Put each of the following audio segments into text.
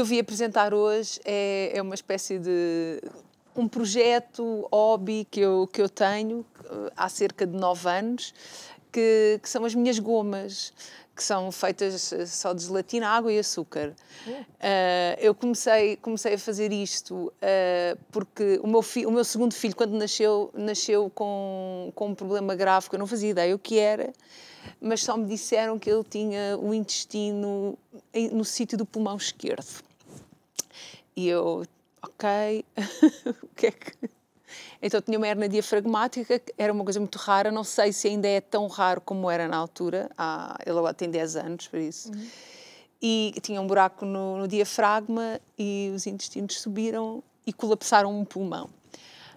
que eu vi apresentar hoje é, é uma espécie de um projeto, hobby que eu, que eu tenho eh, há cerca de nove anos, que, que são as minhas gomas, que são feitas eh, só de gelatina, água e açúcar. Uh, eu comecei, comecei a fazer isto uh, porque o meu, fi, o meu segundo filho, quando nasceu, nasceu com, com um problema grave que eu não fazia ideia o que era, mas só me disseram que ele tinha o intestino no sítio do pulmão esquerdo. E eu, ok, o que é que. Então tinha uma hernia diafragmática, era uma coisa muito rara, não sei se ainda é tão raro como era na altura, ele agora tem 10 anos, por isso. Uhum. E tinha um buraco no, no diafragma e os intestinos subiram e colapsaram um pulmão.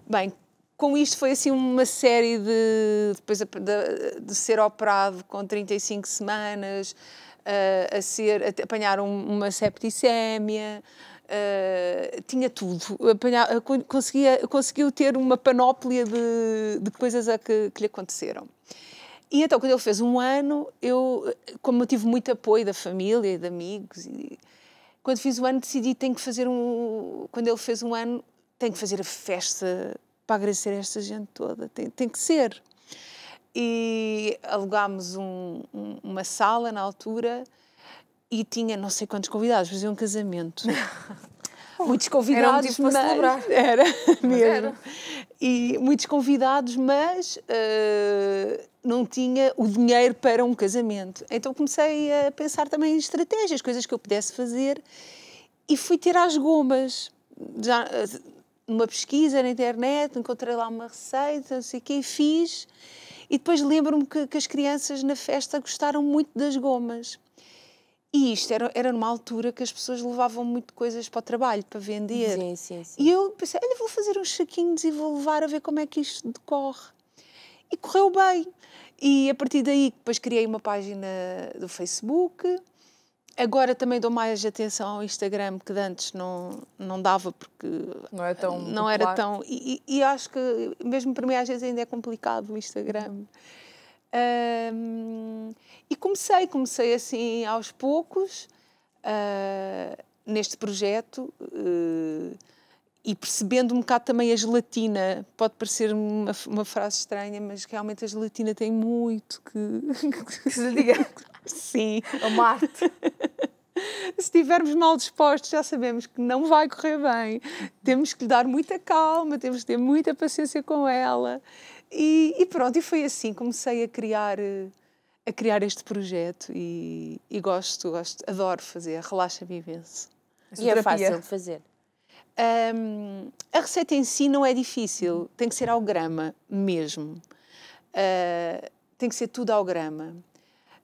Bem, com isto foi assim uma série de depois de, de ser operado com 35 semanas a, eh, a ser a apanhar uma septicemia Uh, tinha tudo, eh, conseguia, conseguiu ter uma panóplia de, de coisas a que, que, lhe aconteceram. E então, quando ele fez um ano, eu, eh, como eu tive muito apoio da família e de amigos, e, quando fiz um ano decidi tenho que fazer um. Quando ele fez um ano, tenho que fazer a festa para agradecer a esta gente toda, tem, tem que ser. E alugámos um, um, uma sala na altura e tinha não sei quantos convidados, fazia um casamento. muitos convidados, era um mas celebrar. era mesmo. Era. E muitos convidados, mas uh, não tinha o dinheiro para um casamento. Então comecei a pensar também em estratégias, coisas que eu pudesse fazer e fui tirar as gomas. Já, eh, numa pesquisa na internet, encontrei lá uma receita, não sei o que fiz. E depois lembro-me que, que as crianças na festa gostaram muito das gomas. E isto era, era numa altura que as pessoas levavam muito coisas para o trabalho, para vender. Sim, sim, sim. E eu pensei, olha, vou fazer uns saquinhos e vou levar a ver como é que isto decorre. E correu bem. E a partir daí, depois criei uma página do Facebook. Agora também dou mais atenção ao Instagram, que antes não, não dava, porque não, é tão não popular. era tão. E, e, acho que, mesmo para mim, às vezes ainda é complicado o Instagram. Um, e comecei, comecei assim aos poucos uh, neste projeto uh, e percebendo um bocado também a gelatina. Pode parecer uma, uma frase estranha, mas realmente a gelatina tem muito que, que se diga. Sim. A Marte. se estivermos mal dispostos, já sabemos que não vai correr bem. Temos que lhe dar muita calma, temos que ter muita paciência com ela. E, e, pronto, e foi assim, comecei a criar eh, a criar este projeto e, e gosto, gosto, adoro fazer, relaxa-me imenso. A e é fácil de fazer? Um, a receita em si não é difícil, tem que ser ao grama mesmo. Uh, tem que ser tudo ao grama.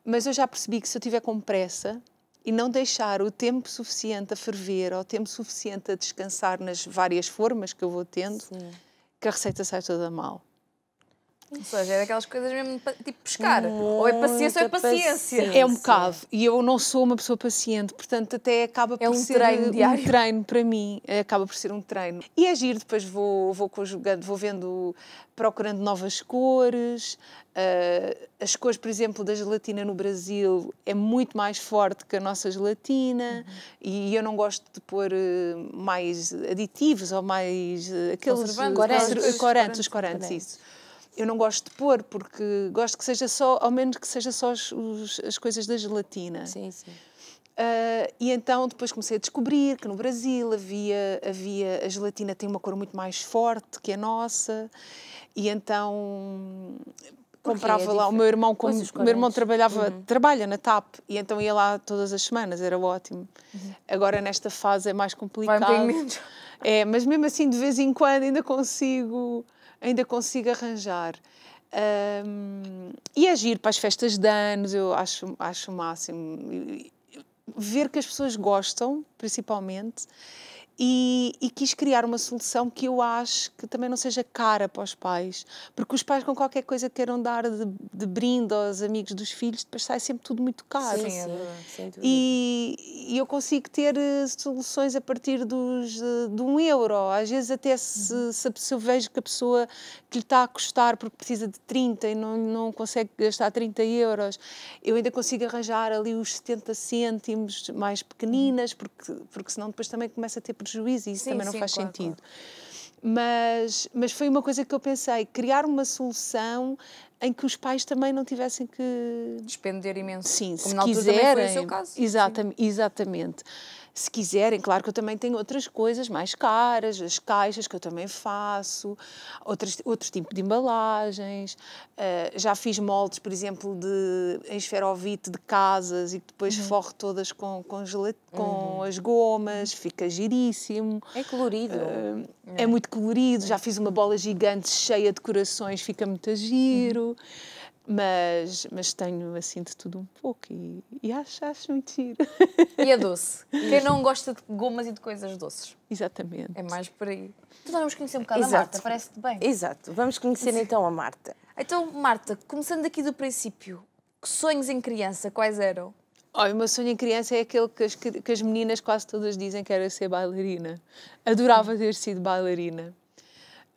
Mas eu já percebi que se eu tiver com pressa e não deixar o tempo suficiente a ferver ou o tempo suficiente a descansar nas várias formas que eu vou tendo, Sim. que a receita sai toda mal. Ou seja, é daquelas coisas mesmo tipo pescar. Muita ou é paciência ou é paciência. paciência. É um bocado. E eu não sou uma pessoa paciente, portanto, até acaba é por é um ser treino diário. um treino para mim. Acaba por ser um treino. E agir, é depois vou, vou conjugando, vou vendo, procurando novas cores. Uh, as cores, por exemplo, da gelatina no Brasil é muito mais forte que a nossa gelatina uhum. e eu não gosto de pôr uh, mais aditivos ou mais uh, aqueles corantes, corantes, corantes, corantes, corantes, isso eu não gosto de pôr, porque gosto que seja só, ao menos que seja só os, os, as coisas da gelatina. Sim, sim. Uh, e então depois comecei a descobrir que no Brasil havia, havia a gelatina tem uma cor muito mais forte que a nossa e então é comprava é lá o meu irmão com o meu irmão trabalhava uhum. trabalha na TAP e então ia lá todas as semanas era ótimo uhum. agora nesta fase é mais complicado Vai um menos. é mas mesmo assim de vez em quando ainda consigo ainda consigo arranjar. Um, e agir é para as festas de anos, eu acho, acho o máximo. Ver que as pessoas gostam, principalmente, e, e, quis criar uma solução que eu acho que também não seja cara para os pais, porque os pais com qualquer coisa queiram dar de, de brinde aos amigos dos filhos, depois sai sempre tudo muito caro. Sim, sim, e, e, eu consigo ter eh, soluções a partir dos, eh, de um euro, às vezes até se, uhum. se, se eu vejo que a pessoa que lhe está a custar porque precisa de 30 e não, não consegue gastar 30 euros, eu ainda consigo arranjar ali os 70 cêntimos mais pequeninas, uhum. porque, porque senão depois também começa a ter prejuízo e isso sim, também não sim, faz claro, sentido. Claro. Mas, mas foi uma coisa que eu pensei, criar uma solução em que os pais também não tivessem que despender imenso. Sim, Como se quiserem. Foi o seu caso. Exatamente, Sim. exatamente se quiserem, claro que eu também tenho outras coisas mais caras, as caixas que eu também faço, outros outro tipo de embalagens. Uh, já fiz moldes, por exemplo, de em esferovite de casas e depois uhum. forro todas com, com, com uhum. as gomas, fica giríssimo. É colorido. Uh, é. é muito colorido. Já é. fiz uma bola gigante cheia de corações, fica muito giro. Uhum. Mas, mas tenho assim de tudo um pouco e, e acho, acho muito giro. E é doce. Quem não gosta de gomas e de coisas doces? Exatamente. É mais por aí. Então vamos conhecer um bocado Exato. a Marta, parece-te bem. Exato, vamos conhecer então a Marta. Então, Marta, começando aqui do princípio, que sonhos em criança, quais eram? Olha, o meu sonho em criança é aquele que as, que as meninas quase todas dizem que era ser bailarina. Adorava ter sido bailarina.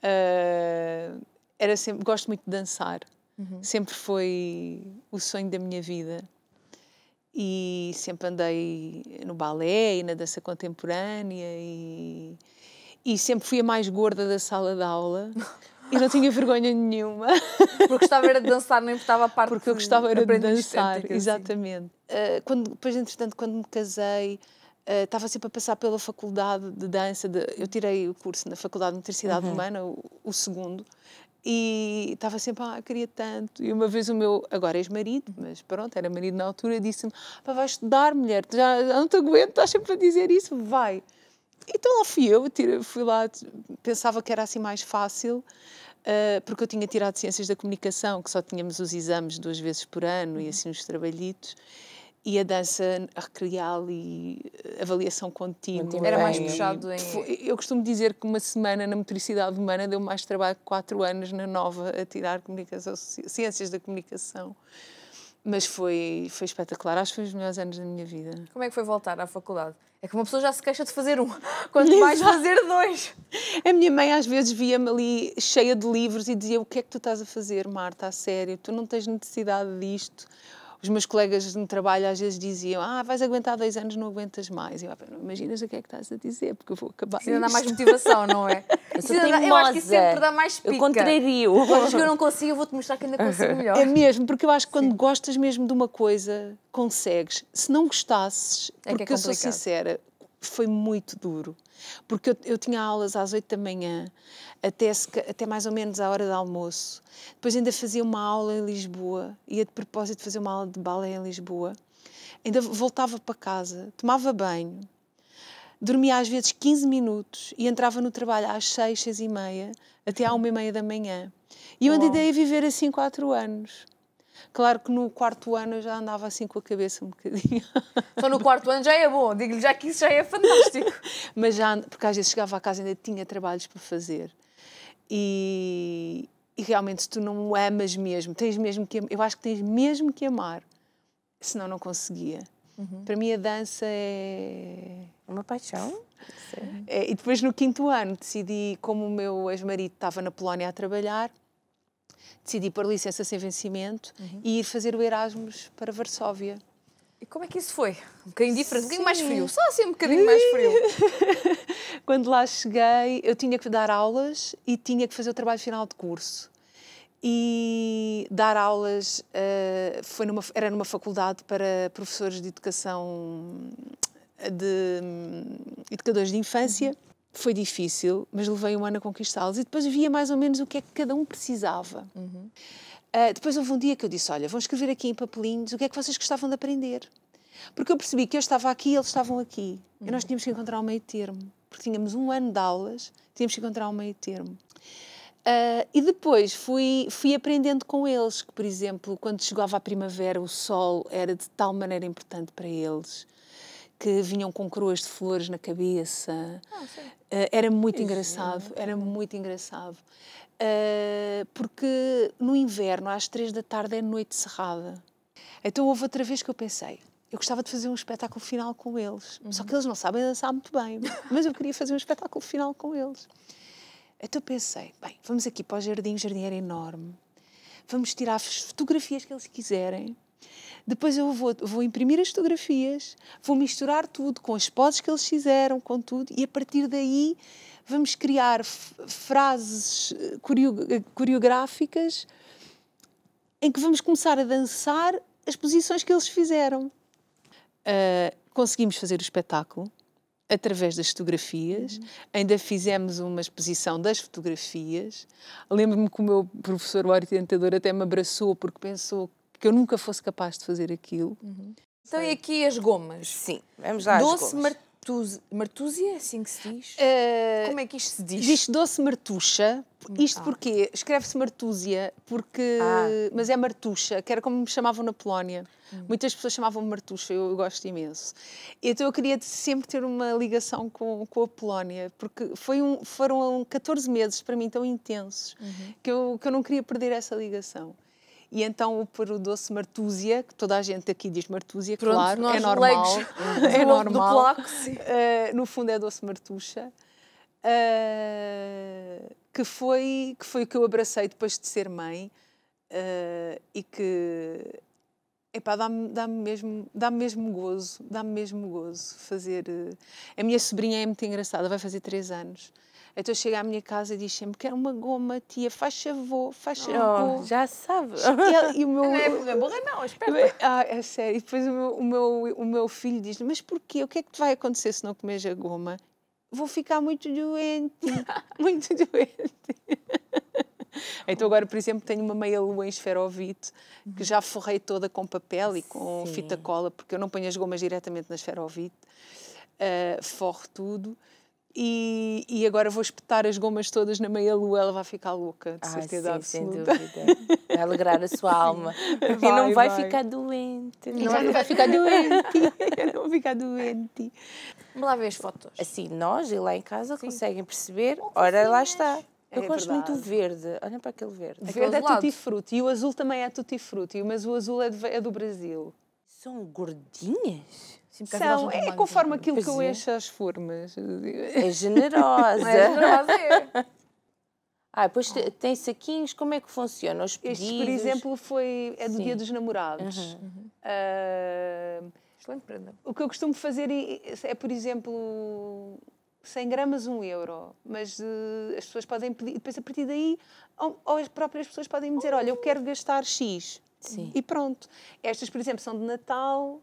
Uh, era sempre, gosto muito de dançar. Uhum. Sempre foi o sonho da minha vida. E sempre andei no balé e na dança contemporânea e, e sempre fui a mais gorda da sala de aula. E não tinha vergonha nenhuma. Porque gostava era de dançar, não importava a parte Porque eu gostava era de dançar, exatamente. Assim. Uh, quando, depois, entretanto, quando me casei, uh, estava sempre a passar pela faculdade de dança. De, eu tirei o curso na Faculdade de Nutricidade uhum. Humana, o, o, segundo, e estava sempre, ah, queria tanto. E uma vez o meu, agora ex-marido, mas pronto, era marido na altura, disse-me: pá, vais estudar, mulher, já, já não te aguento, estás sempre a dizer isso, vai. Então lá fui eu, fui lá, pensava que era assim mais fácil, ah, porque eu tinha tirado Ciências da Comunicação, que só tínhamos os exames duas vezes por ano e assim os trabalhitos e a dança recreal e eh, avaliação contínua. Era mais puxado em... Eu costumo dizer que uma semana na motricidade humana deu mais trabalho que quatro anos na nova a tirar comunicação, ciências da comunicação. Mas foi, foi espetacular, acho que foi os melhores anos da minha vida. Como é que foi voltar à faculdade? É que uma pessoa já se queixa de fazer um, quanto mais fazer dois. A minha mãe às vezes via-me ali cheia de livros e dizia: O que é que tu estás a fazer, Marta? A sério, tu não tens necessidade disto os meus colegas no trabalho às vezes diziam: Ah, vais aguentar dois anos, não aguentas mais. E eu, ah, não imaginas o que é que estás a dizer, porque eu vou acabar. Isso ainda dá mais motivação, não é? Eu, sou ainda, eu acho que isso sempre dá mais pica. Eu contrario. Acho que eu não consigo, eu vou-te mostrar que ainda consigo melhor. É mesmo, porque eu acho que quando Sim. gostas mesmo de uma coisa, consegues. Se não gostasses, é é porque é é eu sou sincera, foi muito duro, porque eu, eu tinha aulas às oito da manhã, até, até mais ou menos à hora do de almoço. Depois ainda fazia uma aula em Lisboa, ia de propósito fazer uma aula de balé em Lisboa. Ainda voltava para casa, tomava banho, dormia às vezes 15 minutos e entrava no trabalho às seis seis e meia, até à uma e meia da manhã. E eu andei a viver assim quatro anos. Claro que no quarto ano eu já andava assim com a cabeça um bocadinho. Só no quarto ano já é bom, digo-lhe já que isso já é fantástico. Mas já, porque às vezes chegava à casa e ainda tinha trabalhos para fazer. E, e realmente, se tu não amas mesmo, tens mesmo que eu acho que tens mesmo que amar, senão não conseguia. Uhum. Para mim, a dança é. é uma paixão. É, e depois, no quinto ano, decidi, como o meu ex-marido estava na Polónia a trabalhar, decidi para licença sem vencimento uhum. e ir fazer o Erasmus para Varsóvia. E como é que isso foi? Um bocadinho diferente, um bocadinho mais frio, só assim um bocadinho mais frio. Quando lá cheguei, eu tinha que dar aulas e tinha que fazer o trabalho final de curso. E dar aulas uh, foi numa, era numa faculdade para professores de educação, de um, educadores de infância. Uhum foi difícil, mas levei um ano a conquistá-los e depois via mais ou menos o que é que cada um precisava. Uhum. Uh, depois houve um dia que eu disse: Olha, vão escrever aqui em papelinhos o que é que vocês gostavam de aprender. Porque eu percebi que eu estava aqui e eles estavam aqui. Uhum. E nós uhum. tínhamos que encontrar um meio termo. Porque tínhamos um ano de aulas, tínhamos que encontrar um meio termo. Uh, e depois fui, fui aprendendo com eles que, por exemplo, quando chegava a primavera, o sol era de tal maneira importante para eles que vinham com coroas de flores na cabeça. Ah, uh, era muito Isso, engraçado, é. era muito engraçado. Uh, porque no inverno, às três da tarde, é noite cerrada. Então houve outra vez que eu pensei, eu gostava de fazer um espetáculo final com eles. Uhum. Só que eles não sabem dançar muito bem, mas eu queria fazer um espetáculo final com eles. Então pensei, bem, vamos aqui para o jardim, o jardim era enorme. Vamos tirar as fotografias que eles quiserem depois eu vou, vou, imprimir as fotografias, vou misturar tudo com as poses que eles fizeram, com tudo, e a partir daí vamos criar frases eh, eh, coreográficas em que vamos começar a dançar as posições que eles fizeram. Uh, conseguimos fazer o espetáculo através das fotografias, uhum. ainda fizemos uma exposição das fotografias. Lembro-me que o meu professor, o orientador, até me abraçou porque pensou que eu nunca fosse capaz de fazer aquilo. Uhum. Então, Sei. e aqui as gomas? Sim, vamos lá. Doce Martuzia, é assim que se diz? Uh, Como é que isto se diz? Diz doce martucha. Hum, isto ah. porquê? Escreve-se martúzia, porque. Ah. Mas é martucha, que era como me chamavam na Polónia. Hum. Muitas pessoas chamavam-me martucha, eu, eu, gosto imenso. Então eu queria sempre ter uma ligação com, com a Polónia, porque foi um, foram 14 meses para mim tão intensos uhum. que, eu, que eu não queria perder essa ligação e então o peru doce Martúzia, que toda a gente aqui diz Martúzia, Pronto, claro, é normal. é normal. Placo, uh, eh, no fundo é doce Martuxa. Uh, que foi que foi que eu abracei depois de ser mãe uh, e que epá, dá-me dá -me mesmo, dá -me mesmo gozo, dá-me mesmo gozo fazer. Uh, a minha sobrinha é muito engraçada, vai fazer três anos então eu chego à minha casa e diz sempre: quero uma goma, tia, faz favor, faz oh, favor. Oh, já sabe. E, e o meu... É, é não é problema, não, espera. Ah, é sério. E depois o meu, o meu, o meu filho diz: mas porquê? O que é que te vai acontecer se não comes a goma? Vou ficar muito doente, muito doente. Então agora, por exemplo, tenho uma meia lua em esferovite que já forrei toda com papel e com Sim. fita cola, porque eu não ponho as gomas diretamente na esferovite. Uh, forro tudo e, e, agora vou espetar as gomas todas na meia lua, ela vai ficar louca, de ah, certeza sim, absoluta. Sem dúvida. Vai alegrar a sua alma. Porque não vai, vai, ficar doente. Não, vai, não é? vai ficar doente. não vai ficar doente. Vamos lá ver as fotos. Assim, nós e lá em casa sim. conseguem perceber. ora, lá está. É Eu é gosto verdade. muito do verde. Olha para aquele verde. O verde é tutti-frutti. E o azul também é tutti-frutti. Mas o azul é, é do Brasil. São gordinhas? Sim, São, é conforme aquilo que eu é. encho as formas. É generosa. é generosa, é. Ah, depois tem saquinhos, como é que funciona? Os pedidos? Este, por exemplo, foi é do Sim. Dia dos Namorados. Uhum. Uhum. Excelente prenda. O que eu costumo fazer é, por exemplo, 100 gramas, 1 euro. Mas uh, as pessoas podem pedir, depois a partir daí, ou, ou as próprias pessoas podem me dizer: olha, eu quero gastar X. Sim. E pronto. Estas, por exemplo, são de Natal,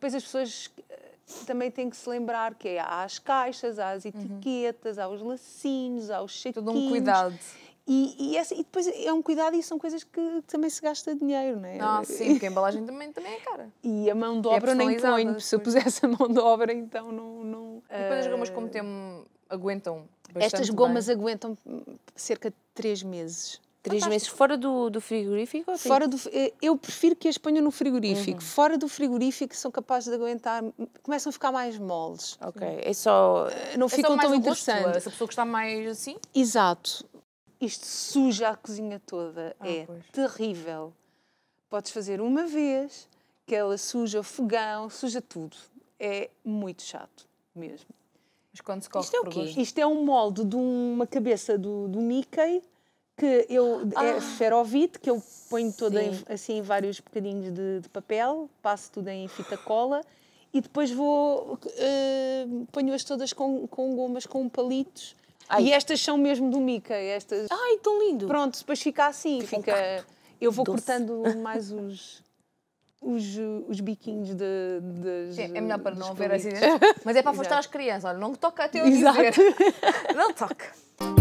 depois as pessoas eh, também têm que se lembrar que é, há as caixas, há as uhum. etiquetas, uhum. há os lacinhos, há os chequinhos. Todo um cuidado. E, e, essa, e, depois é um cuidado e são coisas que também se gasta dinheiro, não é? Ah, sim, porque a embalagem também, também é cara. E a mão de é obra é nem põe. se eu pusesse a mão de obra, então não. não depois as gomas, como eh, tem, aguentam bastante. Estas gomas bem. aguentam cerca de 3 meses. Três meses fora do, do frigorífico? Fora tipo? do, eh, eu prefiro que as ponham no frigorífico. Uhum. Fora do frigorífico são capazes de aguentar, começam a ficar mais moles. Ok, é só... Eh, não é ficam só tão interessantes. Essa pessoa que está mais assim? Exato. Isto suja a cozinha toda. Ah, é pois. terrível. Podes fazer uma vez, que ela suja o fogão, suja tudo. É muito chato mesmo. Mas quando se corre isto é o quê? Isto é um molde de uma cabeça do, do Mickey que eu é ah. é xerovite, que eu ponho toda em, assim em vários bocadinhos de, de, papel, passo tudo em fita cola e depois vou uh, eh, ponho-as todas com, com gomas, com palitos. Ai. E estas são mesmo do Mica, estas. Ai, tão lindo. Pronto, depois fica assim, fica. fica... eu vou Doce. cortando mais os os, os biquinhos de, das. Sim, é melhor para não ver acidentes. Assim, mas é para afastar as crianças. Olha, não toca até o Exato. dizer. não toca.